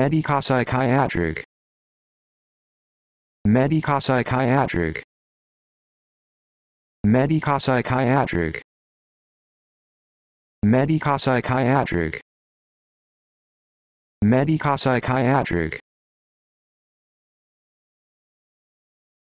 Medico-psychiatric. Medico-psychiatric. Medico-psychiatric. Medico-psychiatric. Medico-psychiatric.